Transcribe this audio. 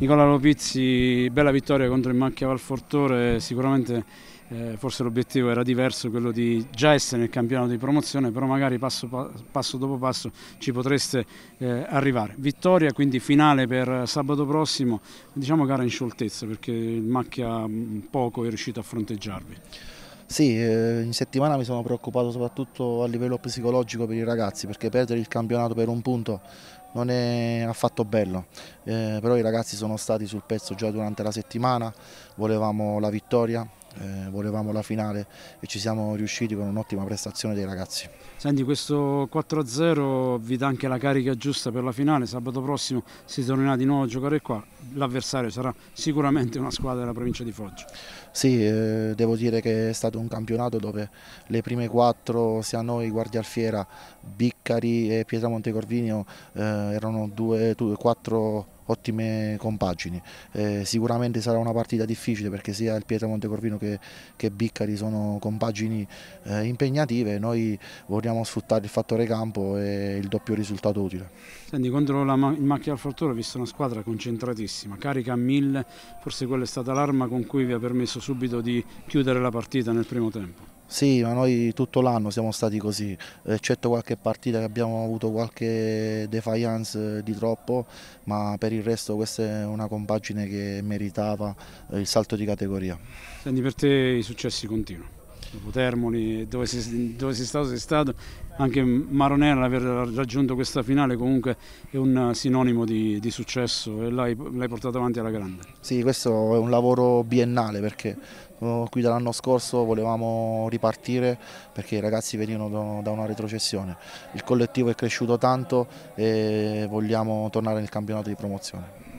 Nicola Lopizzi, bella vittoria contro il Macchia Valfortore, sicuramente eh, forse l'obiettivo era diverso, quello di già essere nel campionato di promozione, però magari passo, passo dopo passo ci potreste eh, arrivare. Vittoria quindi finale per sabato prossimo, diciamo gara in scioltezza perché il Macchia mm, poco è riuscito a fronteggiarvi. Sì, eh, in settimana mi sono preoccupato soprattutto a livello psicologico per i ragazzi perché perdere il campionato per un punto non è affatto bello, eh, però i ragazzi sono stati sul pezzo già durante la settimana, volevamo la vittoria, eh, volevamo la finale e ci siamo riusciti con un'ottima prestazione dei ragazzi. Senti, questo 4-0 vi dà anche la carica giusta per la finale, sabato prossimo si tornerà di nuovo a giocare qua, l'avversario sarà sicuramente una squadra della provincia di Foggia. Sì, eh, devo dire che è stato un campionato dove le prime quattro, sia noi, Guardialfiera, Biccari e Pietramonte Corvinio eh, erano due, due, quattro ottime compagini. Eh, sicuramente sarà una partita difficile perché sia il Pietramonte Corvino che, che Biccari sono compagini eh, impegnative, noi vogliamo sfruttare il fattore campo e il doppio risultato utile. Senti, contro la, il Macchia Alfortoro ho visto una squadra concentratissima, carica a mille, forse quella è stata l'arma con cui vi ha permesso subito di chiudere la partita nel primo tempo. Sì, ma noi tutto l'anno siamo stati così, eccetto qualche partita che abbiamo avuto qualche defiance eh, di troppo, ma per il resto questa è una compagine che meritava eh, il salto di categoria. Senti, per te i successi continuano? dopo certo, Termoli, dove sei, dove si stato, sei stato, anche Maronella aver raggiunto questa finale comunque è un sinonimo di, di successo e l'hai, portato avanti alla grande. Sì, questo è un lavoro biennale perché oh, qui dall'anno scorso volevamo ripartire perché i ragazzi venivano da una retrocessione, il collettivo è cresciuto tanto e vogliamo tornare nel campionato di promozione.